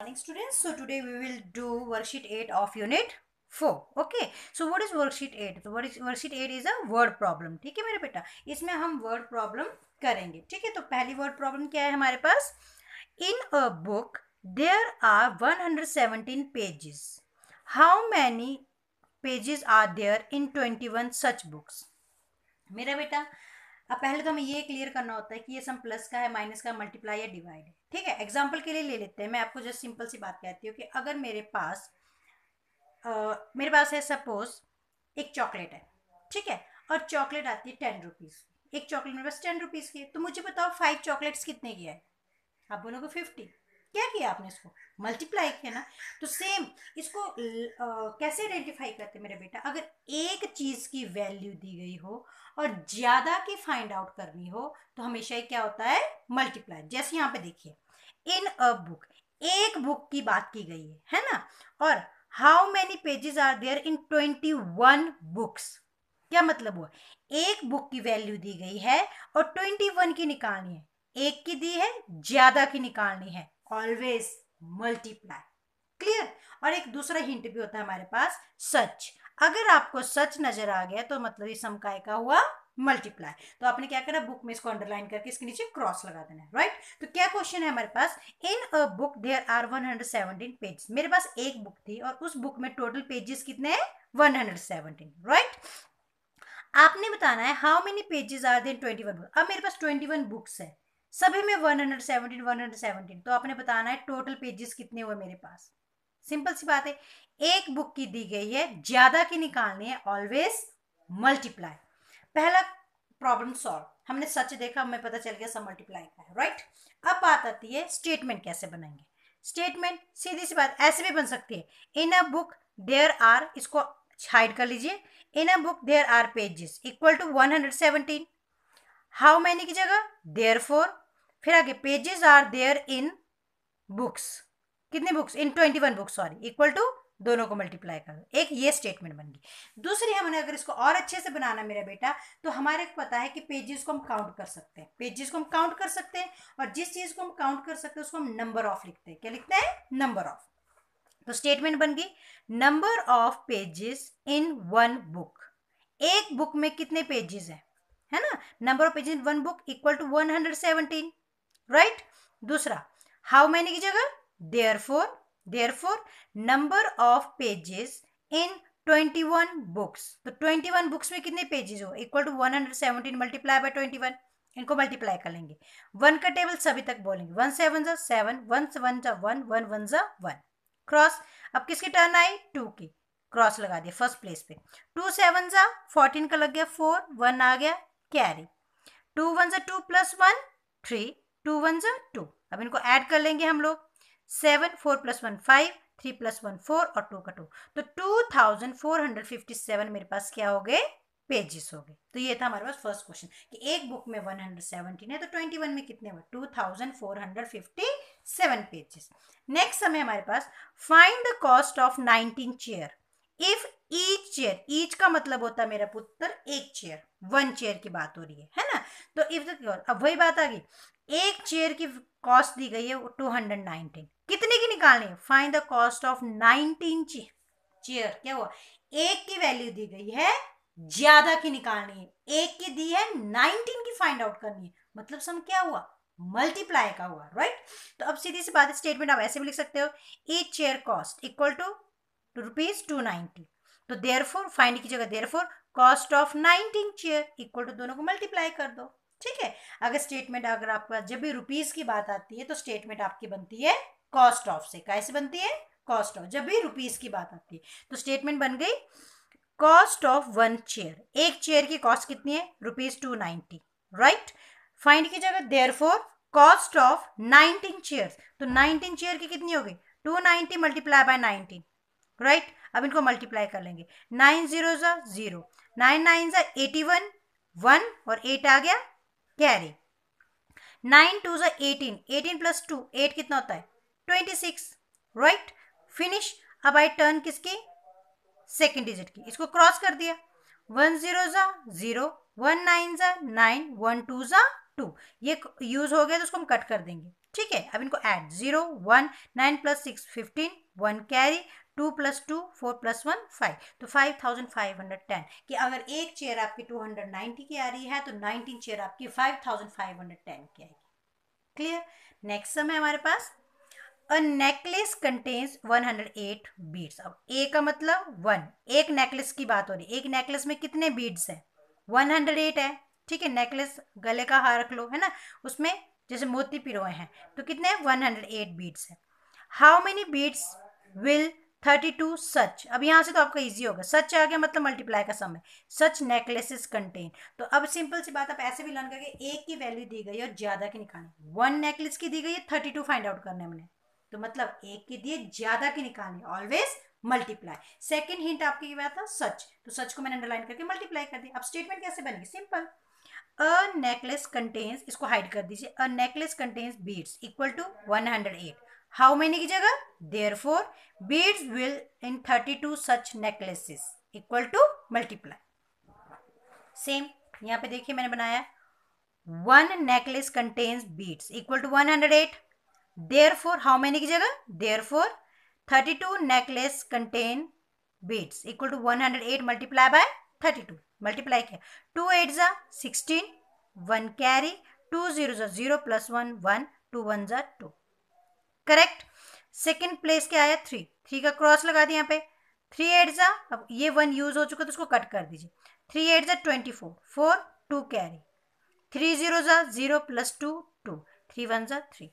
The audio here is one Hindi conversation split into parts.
morning students so today we will do worksheet 8 of unit 4 okay so what is worksheet 8 the what is worksheet 8 is a word problem theek hai mere beta isme hum word problem karenge theek hai to pehli word problem kya hai hamare paas in a book there are 117 pages how many pages are there in 21 such books mera beta अब पहले तो हमें ये क्लियर करना होता है कि ये सम प्लस का है माइनस का मल्टीप्लाई या डिवाइड है ठीक है एग्जाम्पल के लिए ले लेते हैं मैं आपको जस्ट सिंपल सी बात कहती हूँ कि अगर मेरे पास आ, मेरे पास है सपोज एक चॉकलेट है ठीक है और चॉकलेट आती है टेन रुपीज़ एक चॉकलेट मेरे पास टेन रुपीज़ की है तो मुझे बताओ फाइव चॉकलेट्स कितने की है आप बोलोगे फिफ्टी क्या किया आपने इसको मल्टीप्लाई किया ना तो सेम इसको आ, कैसे आइडेंटिफाई करते मेरे बेटा अगर एक चीज़ की वैल्यू दी गई हो और ज़्यादा की फाइंड आउट करनी हो तो हमेशा ही क्या होता है मल्टीप्लाई जैसे यहाँ पे देखिए इन अ बुक एक बुक की बात की गई है है ना और how many pages are there in twenty one books क्या मतलब हुआ एक बुक की वैल्यू दी गई है और ट्वेंटी वन की निकालनी है एक की दी है ज़्यादा की निकालनी है ऑलवेज मल्टीप्लाई क्लियर और एक दूसरा हिंट भी होता है हमारे पास सच अगर आपको सच नजर आ गया तो मतलब ये समकाय का हुआ मल्टीप्लाई तो आपने क्या करना बुक में इसको अंडरलाइन करके इसके नीचे क्रॉस लगा देना राइट right? तो क्या क्वेश्चन है हमारे पास in a book there are 117 pages मेरे पास एक बुक थी और उस बुक में टोटल पेजेस कितने हैं 117 राइट right? आपने बताना है how many pages are then 21 अब मेरे पास 21 बुक्स है सभी में one hundred seventeen one hundred seventeen तो आपने बताना है टोटल पेजेस कितने हुए मेरे पास सिंपल सी बात है एक बुक की दी गई है ज़्यादा की निकालनी है ऑलवेज मल्टीप्लाई पहला प्रॉब्लम सॉल्व हमने सच देखा हमें पता चल गया सब मल्टीप्लाई का है राइट अब बात आती है स्टेटमेंट कैसे बनाएंगे स्टेटमेंट सीधी सी बात ऐसे भी बन सकती है in a book there are इसको हाइड कर लीजिए in a book there are pages equal to one hundred seventeen how many की जगह देयर फोर फिर आगे pages are there in books कितने बुक्स in twenty one books sorry equal to दोनों को मल्टीप्लाई कर दो एक ये स्टेटमेंट बन गई दूसरी हमने अगर इसको और अच्छे से बनाना मेरा बेटा तो हमारे को पता है कि पेजेस को हम काउंट कर सकते हैं पेजेस को हम काउंट कर सकते हैं और जिस चीज़ को हम काउंट कर सकते हैं उसको हम नंबर ऑफ लिखते हैं क्या लिखते हैं नंबर ऑफ तो स्टेटमेंट बन गई number of pages in one book एक बुक में कितने पेजेस है है ना number of pages in one book equal to one hundred seventeen right दूसरा हाउ मैनी की जगह therefore therefore number of pages in twenty one books तो ट्वेंटी वन बुक्स में कितने पेजेस हो equal to one hundred seventeen multiply by twenty one इनको मल्टीप्लाई कर लेंगे वन का टेबल सभी तक बोलेंगे वन सेवन जा सेवन वन वन जा वन वन वन जा वन क्रॉस अब किसकी टर्न आई टू की क्रॉस लगा दिया फर्स्ट प्लेस पे टू सेवन जा फोर्टीन का लग गया फोर वन आ गया कैरी टू वन जा two plus one three two one जो टू अब इनको ऐड कर लेंगे हम लोग seven four plus one five three plus one four और टू का टू तो two thousand four hundred fifty seven मेरे पास क्या हो गए पेजेस हो गए तो ये था हमारे पास फर्स्ट क्वेश्चन कि एक बुक में वन हंड्रेड सेवनटीन है तो ट्वेंटी वन में कितने हुए two thousand four hundred fifty seven pages next समय हमारे पास find the cost of nineteen chair if each chair each का मतलब होता है मेरा पुत्र एक चेयर वन चेयर की बात हो रही है है ना तो इफ अब वही बात आ गई एक चेयर की कॉस्ट दी गई है टू हंड्रेड नाइनटीन कितने की निकालनी है find the cost of nineteen chair क्या हुआ एक की वैल्यू दी गई है ज्यादा की निकालनी है एक की दी है नाइनटीन की फाइंड आउट करनी है मतलब सम क्या हुआ मल्टीप्लाई का हुआ राइट right? तो अब सीधी सी बात स्टेटमेंट आप ऐसे भी लिख सकते हो each chair cost equal to rupees two ninety तो देयर फोर फाइंड की जगह therefore cost of nineteen chair equal to दोनों को मल्टीप्लाई कर दो ठीक है अगर स्टेटमेंट अगर आपका जब भी रुपीज की बात आती है तो स्टेटमेंट आपकी बनती है कॉस्ट ऑफ से कैसे बनती है कॉस्ट ऑफ जब भी रुपीज की बात आती है तो स्टेटमेंट बन गई कॉस्ट ऑफ वन चेयर एक चेयर की कॉस्ट कितनी है rupees two ninety right find की जगह therefore cost of nineteen chair तो नाइनटीन चेयर की कितनी होगी two ninety multiply by nineteen right अब इनको मल्टीप्लाई कर लेंगे nine zero zero nine nine zero eighty one one और एट आ गया कैरी नाइन टू जो eighteen eighteen plus two eight कितना होता है ट्वेंटी सिक्स राइट फिनिश अब आई टर्न किसकी सेकेंड डिजिट की इसको क्रॉस कर दिया वन जीरो जा जीरो वन नाइन जा नाइन वन टू जा टू ये यूज हो गया तो उसको हम कट कर देंगे ठीक है अब इनको add zero one nine plus six fifteen one carry two plus two four plus one five तो five thousand five hundred ten कि अगर एक चेयर आपकी टू हंड्रेड नाइन्टी की आ रही है तो नाइनटीन चेयर आपकी five thousand five hundred ten की आएगी क्लियर नेक्स्ट सम है हमारे पास a necklace contains one hundred eight beads अब ए का मतलब वन एक नेकलेस की बात हो रही है एक नेकलेस में कितने बीड्स हैं वन हंड्रेड एट है ठीक है नेकलेस गले का हार रख लो है ना उसमें जैसे मोती पिरोए हैं तो कितने हैं एट बीट्स है how many beads will thirty two such अब यहाँ से तो आपका इजी होगा सच आ गया मतलब मल्टीप्लाई का समय सच नेकलेसेस कंटेन तो अब सिंपल सी बात आप ऐसे भी लर्न करके एक की वैल्यू दी गई और ज़्यादा की निकालनी वन नेकलेस की दी गई है थर्टी टू फाइंड आउट करने हमने तो मतलब एक की दिए ज़्यादा की निकालनी ऑलवेज मल्टीप्लाई सेकेंड हिंट आपकी ये था सच तो सच को मैंने अंडरलाइन करके मल्टीप्लाई कर दिया अब स्टेटमेंट कैसे बनेगी सिंपल अ नेकलेस कंटेन्स इसको हाइड कर दीजिए a necklace contains beads equal to one hundred eight how many की जगह therefore beads will in thirty two such necklaces equal to multiply same यहाँ पे देखिए मैंने बनाया one necklace contains beads equal to one hundred eight therefore how many की जगह therefore thirty two necklace contain beads equal to one hundred eight multiply by thirty two multiply किया टू एट ज़ा sixteen one carry two zero ज़ा zero plus one one two one ज़ा टू करेक्ट सेकेंड प्लेस क्या आया थ्री थ्री का क्रॉस लगा दिया यहाँ पे थ्री एट ज़ा अब ये वन यूज़ हो चुका है तो उसको कट कर दीजिए थ्री एट ज़ा twenty four four two carry three zero ज़ा zero plus two two three one ज़ा थ्री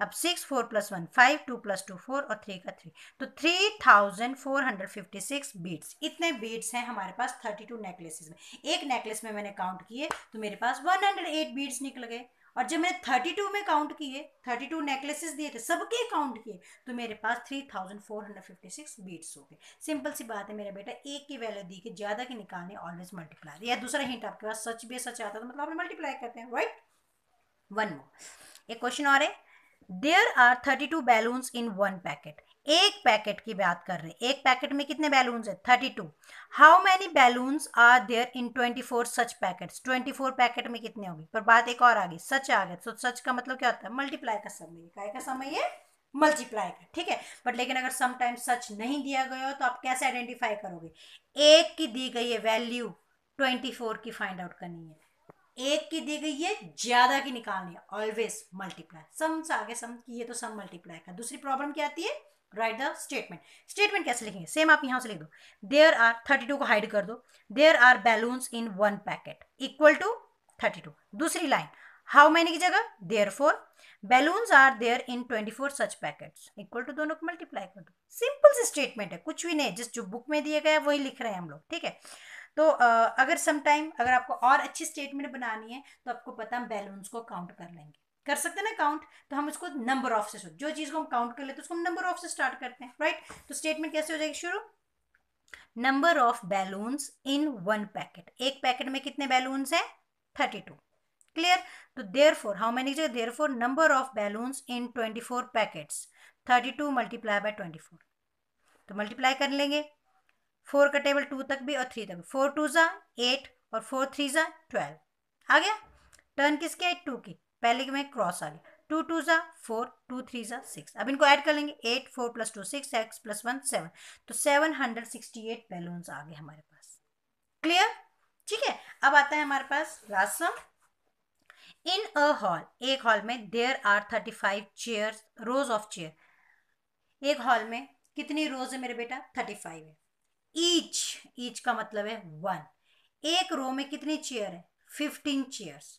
अब six four plus one five two plus two four और थ्री का थ्री तो three thousand four hundred fifty six beads इतने बीट्स हैं हमारे पास थर्टी टू नेकलेसेस में एक नेकलेस में मैंने काउंट किए तो मेरे पास वन हंड्रेड एट बीट्स निकल गए और जब मैंने थर्टी टू में काउंट किए थर्टी टू नेकलेसेस दिए थे सबके काउंट किए तो मेरे पास three thousand four hundred fifty six beads हो गए सिंपल सी बात है मेरा बेटा एक की वैल्यू दी के ज़्यादा की निकालने ऑलवेज मल्टीप्लाई या दूसरा हिंट आपके पास सच भी सच आता तो मतलब आपने मल्टीप्लाई करते हैं राइट वन मोर एक क्वेश्चन और है there are thirty two balloons in one packet एक पैकेट की बात कर रहे हैं एक पैकेट में कितने बैलून है thirty two how many balloon are there in twenty four such packet twenty four packet में कितने होंगे पर बात एक और आ गई सच आ गए तो सच का मतलब क्या होता है मल्टीप्लाई का समय का समय है मल्टीप्लाई का ठीक है बट लेकिन अगर समटाइम सच नहीं दिया गया हो तो आप कैसे आइडेंटिफाई करोगे एक की दी गई है वैल्यू ट्वेंटी फोर की फाइंड आउट करनी है एक की दी गई है ज्यादा की निकालनी है ऑलवेज मल्टीप्लाई सम से आगे सम की ये तो सम मल्टीप्लाई का दूसरी प्रॉब्लम क्या आती है राइट द स्टेटमेंट स्टेटमेंट कैसे लिखेंगे सेम आप यहां से लिख दो देयर आर थर्टी टू को हाइड कर दो there are balloons in one packet equal to thirty two दूसरी लाइन हाउ मैनी की जगह therefore balloons are there in twenty four such packets equal to दोनों को मल्टीप्लाई कर दो सिंपल सी स्टेटमेंट है कुछ भी नहीं जिस जो बुक में दिए गए वही लिख रहे हैं हम लोग ठीक है तो अगर समटाइम अगर आपको और अच्छी स्टेटमेंट बनानी है तो आपको पता हम बैलून्स को काउंट कर लेंगे कर सकते ना काउंट तो हम उसको नंबर ऑफ से जो चीज़ को हम काउंट कर लेते हैं उसको हम नंबर ऑफ से स्टार्ट करते हैं राइट तो स्टेटमेंट कैसे हो जाएगी शुरू number of balloons in one packet एक पैकेट में कितने बैलून्स हैं थर्टी टू क्लियर तो देर फोर हाउ मैनी जगह for number of balloons in twenty four packet thirty two multiply by twenty four तो मल्टीप्लाई कर लेंगे फोर का टेबल टू तक भी और थ्री तक फोर टू ज़ा एट और फोर थ्री ज़ा ट्वेल्व आ गया टर्न किसके आई टू की पहले में क्रॉस आ गया टू टू ज़ा फोर टू थ्री ज़ा सिक्स अब इनको ऐड कर लेंगे eight four plus two six six plus one seven तो seven hundred sixty eight balloon आ गए हमारे पास क्लियर ठीक है अब आता है हमारे पास लास्ट इन अ हॉल एक हॉल में there are thirty five chair rows of chair एक हॉल में कितनी रोज है मेरे बेटा थर्टी फाइव है ईच ईच का मतलब है वन एक रो में कितनी चेयर है फिफ्टीन चेयर्स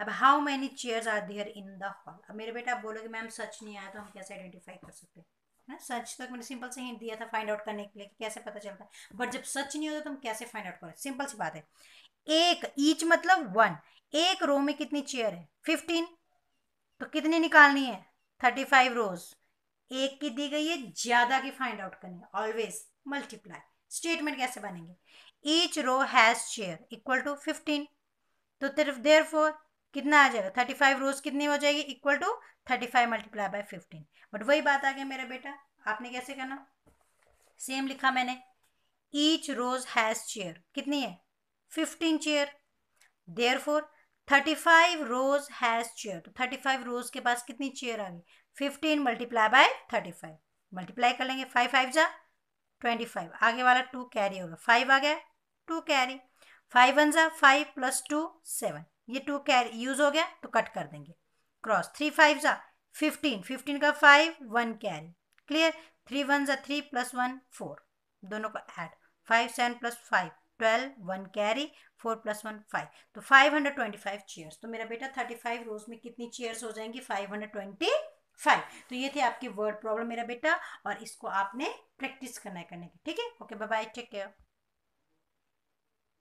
अब how many chair are there in the hall अब मेरे बेटा आप बोलोगे मैम सच नहीं आया तो हम कैसे आइडेंटिफाई कर सकते हैं ना सच तो मैंने सिंपल से हिंट दिया था फाइंड आउट करने के लिए कि कैसे पता चलता है बट जब सच नहीं होता तो हम कैसे फाइंड आउट करें सिंपल सी बात है एक ईच मतलब वन एक रो में कितनी चेयर है फिफ्टीन तो कितनी निकालनी है थर्टी फाइव रोज एक की दी गई है ज़्यादा की फाइंड आउट करनी है ऑलवेज मल्टीप्लाई स्टेटमेंट कैसे बनेंगे each row has chair equal to fifteen तो सिर्फ देर फोर कितना आ जाएगा थर्टी फाइव रोज कितनी हो जाएगी equal to thirty five multiply by fifteen but वही बात आ गया मेरा बेटा आपने कैसे करना सेम लिखा मैंने ईच रोज हैज़ चेयर कितनी है fifteen chair therefore thirty five rows has chair तो थर्टी फाइव रोज के पास कितनी चेयर आ गई fifteen multiply by thirty five multiply कर लेंगे फाइव फाइव जा ट्वेंटी फाइव आगे वाला टू कैरी होगा फाइव आ गया टू कैरी फाइव वन ज़ा फाइव प्लस टू सेवन ये टू कैरी यूज़ हो गया तो कट कर देंगे क्रॉस थ्री फाइव ज़ा फिफ्टीन फिफ्टीन का five one carry clear three one ज़ा थ्री प्लस वन फोर दोनों को add five seven plus five twelve one carry four plus one five तो five hundred twenty five chairs तो मेरा बेटा थर्टी फाइव रोज में कितनी चेयर्स हो जाएंगी फाइव हंड्रेड ट्वेंटी फाइव तो ये थे आपके वर्ड प्रॉब्लम मेरा बेटा और इसको आपने प्रैक्टिस करना है करने की ठीक है okay bye bye take care